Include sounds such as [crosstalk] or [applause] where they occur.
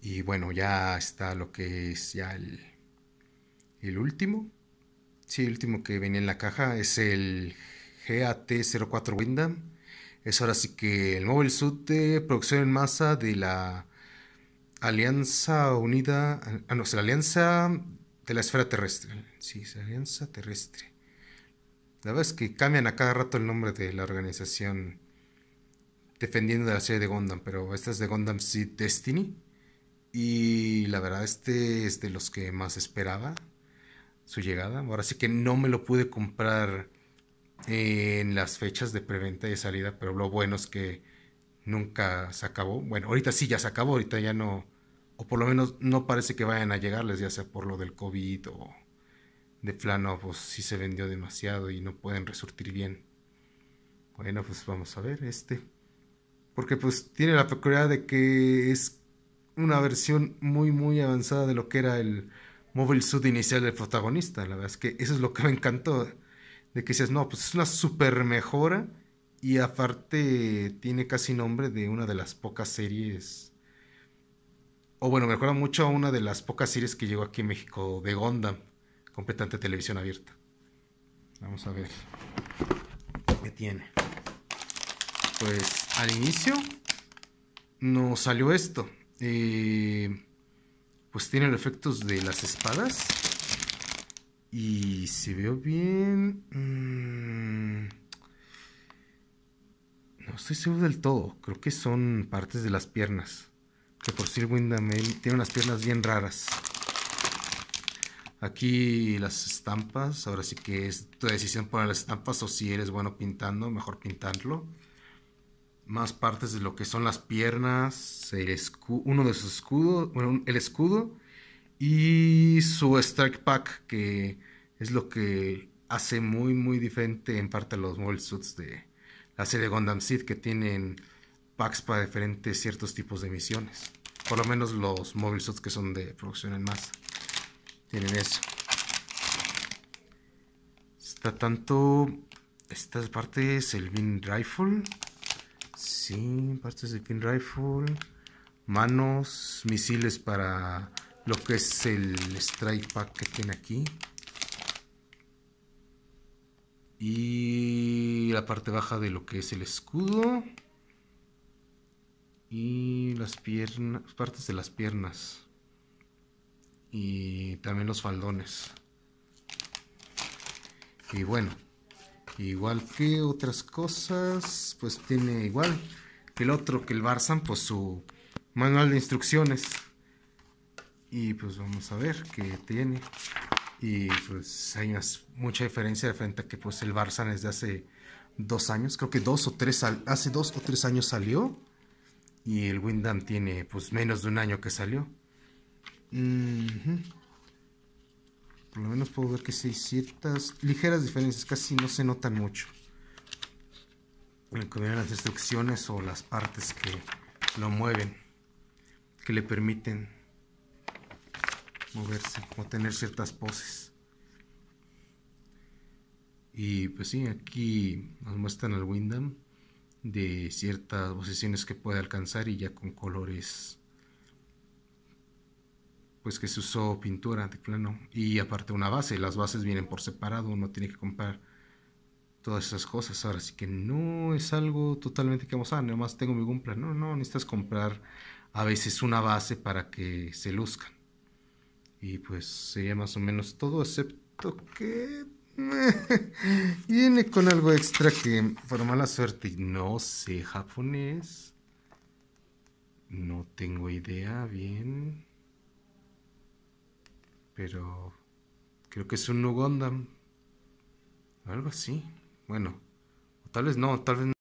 Y bueno, ya está lo que es ya el, el último. Sí, el último que venía en la caja es el GAT04 Windham. Es ahora sí que el móvil suit de producción en masa de la Alianza Unida. Ah, no, es la Alianza de la Esfera Terrestre. Sí, es la Alianza Terrestre. La verdad es que cambian a cada rato el nombre de la organización defendiendo de la serie de Gundam, pero esta es de Gundam Seed Destiny. Y la verdad, este es de los que más esperaba su llegada. Ahora sí que no me lo pude comprar en las fechas de preventa y de salida, pero lo bueno es que nunca se acabó. Bueno, ahorita sí ya se acabó, ahorita ya no, o por lo menos no parece que vayan a llegarles, ya sea por lo del COVID o de plano, pues sí se vendió demasiado y no pueden resurtir bien. Bueno, pues vamos a ver este. Porque pues tiene la peculiaridad de que es una versión muy, muy avanzada de lo que era el Mobile suit inicial del protagonista. La verdad es que eso es lo que me encantó. De que dices, no, pues es una super mejora. Y aparte tiene casi nombre de una de las pocas series. O bueno, me recuerda mucho a una de las pocas series que llegó aquí en México de Gondam. Completamente televisión abierta. Vamos a ver qué tiene. Pues al inicio nos salió esto. Eh, pues tiene efectos de las espadas. Y si veo bien... Mm, no estoy seguro del todo. Creo que son partes de las piernas. Que por Sir Windham eh, tiene unas piernas bien raras. Aquí las estampas. Ahora sí que es tu decisión poner las estampas o si eres bueno pintando, mejor pintarlo más partes de lo que son las piernas, el uno de sus escudos, bueno, el escudo y su strike pack, que es lo que hace muy, muy diferente en parte a los mobile suits de la serie Gundam Seed, que tienen packs para diferentes ciertos tipos de misiones. Por lo menos los mobile suits que son de producción en masa tienen eso. Está tanto. parte es el Bin Rifle. Sí, partes de fin Rifle. Manos, misiles para lo que es el Strike Pack que tiene aquí. Y la parte baja de lo que es el escudo. Y las piernas, partes de las piernas. Y también los faldones. Y bueno, Igual que otras cosas, pues tiene igual que el otro, que el Barzan pues su manual de instrucciones. Y pues vamos a ver qué tiene. Y pues hay mucha diferencia de frente a que pues el Barzan es de hace dos años, creo que dos o tres, hace dos o tres años salió. Y el Windham tiene pues menos de un año que salió por lo menos puedo ver que sí hay ciertas ligeras diferencias, casi no se notan mucho. En las instrucciones o las partes que lo mueven, que le permiten moverse o tener ciertas poses. Y pues sí, aquí nos muestran al Windham de ciertas posiciones que puede alcanzar y ya con colores pues que se usó pintura de plano y aparte una base, las bases vienen por separado, uno tiene que comprar todas esas cosas, ahora sí que no es algo totalmente que vamos a, ah, nada más tengo mi plano no, no, necesitas comprar a veces una base para que se luzcan. Y pues sería más o menos todo, excepto que [laughs] viene con algo extra que por mala suerte no sé japonés. No tengo idea bien pero creo que es un New Algo así. Bueno, tal vez no, tal vez no.